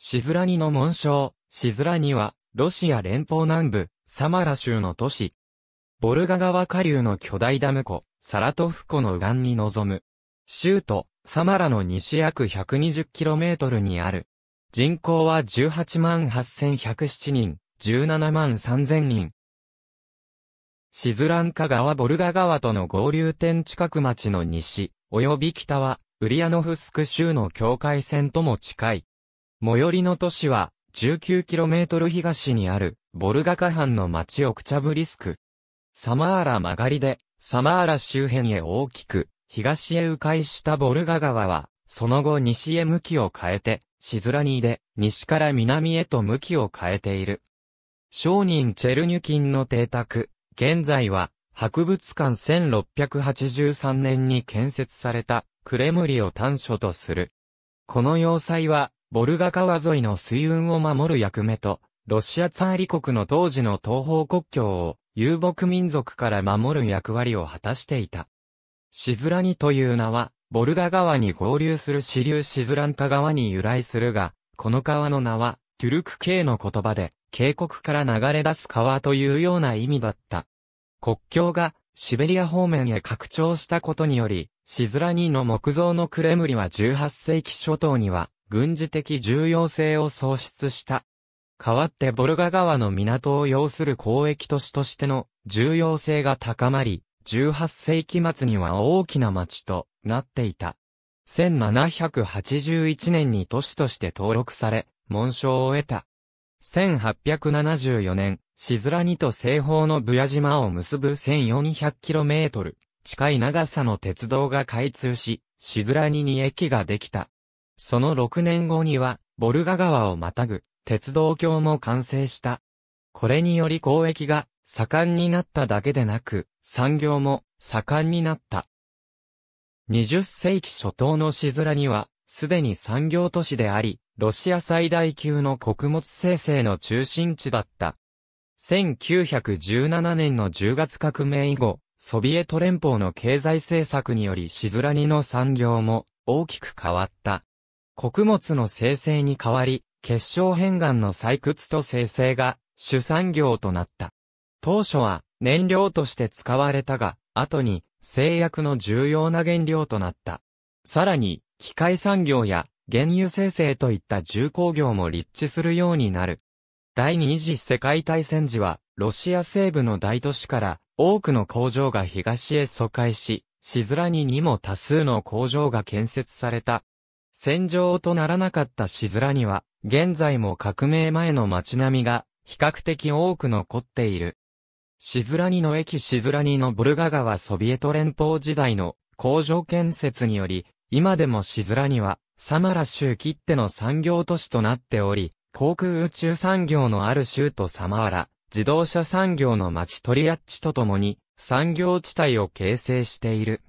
シズラニの紋章、シズラニは、ロシア連邦南部、サマラ州の都市。ボルガ川下流の巨大ダム湖、サラトフ湖の右岸に臨む。州都、サマラの西約 120km にある。人口は18万8107人、17万3000人。シズランカ川ボルガ川との合流点近く町の西、及び北は、ウリアノフスク州の境界線とも近い。最寄りの都市は 19km 東にあるボルガカ藩の町オクチャブリスク。サマーラ曲がりでサマーラ周辺へ大きく東へ迂回したボルガ川はその後西へ向きを変えてシズラニーで西から南へと向きを変えている。商人チェルニュキンの邸宅、現在は博物館1683年に建設されたクレムリを端所とする。この要塞はボルガ川沿いの水運を守る役目と、ロシアツァーリ国の当時の東方国境を遊牧民族から守る役割を果たしていた。シズラニという名は、ボルガ川に合流する支流シズランタ川に由来するが、この川の名は、トゥルク系の言葉で、渓谷から流れ出す川というような意味だった。国境がシベリア方面へ拡張したことにより、シズラニの木造のクレムリは18世紀初頭には、軍事的重要性を喪失した。代わってボルガ川の港を要する交易都市としての重要性が高まり、18世紀末には大きな町となっていた。1781年に都市として登録され、紋章を得た。1874年、シズラニと西方のブヤ島を結ぶ 1400km 近い長さの鉄道が開通し、シズラニに駅ができた。その6年後には、ボルガ川をまたぐ、鉄道橋も完成した。これにより交易が盛んになっただけでなく、産業も盛んになった。20世紀初頭のシズラには、すでに産業都市であり、ロシア最大級の穀物生成の中心地だった。1917年の10月革命以後、ソビエト連邦の経済政策によりシズラニの産業も大きく変わった。穀物の生成に代わり、結晶片岩の採掘と生成が主産業となった。当初は燃料として使われたが、後に製薬の重要な原料となった。さらに、機械産業や原油生成といった重工業も立地するようになる。第二次世界大戦時は、ロシア西部の大都市から多くの工場が東へ疎開し、しずらににも多数の工場が建設された戦場とならなかったしずらには、現在も革命前の街並みが、比較的多く残っている。しずらにの駅しずらにのボルガ川ソビエト連邦時代の工場建設により、今でもしずらには、サマラ州切手の産業都市となっており、航空宇宙産業のある州とサマーラ、自動車産業の町トリアッチとともに、産業地帯を形成している。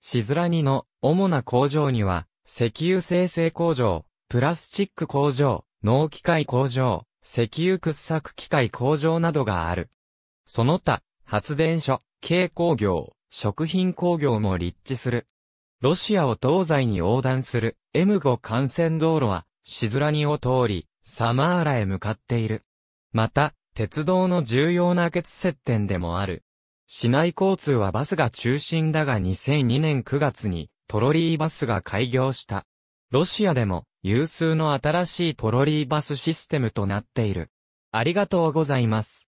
しずらにの主な工場には、石油生成工場、プラスチック工場、農機械工場、石油掘削機械工場などがある。その他、発電所、軽工業、食品工業も立地する。ロシアを東西に横断する M5 幹線道路は、シズラニを通り、サマーラへ向かっている。また、鉄道の重要な欠接点でもある。市内交通はバスが中心だが2002年9月に、トロリーバスが開業した。ロシアでも有数の新しいトロリーバスシステムとなっている。ありがとうございます。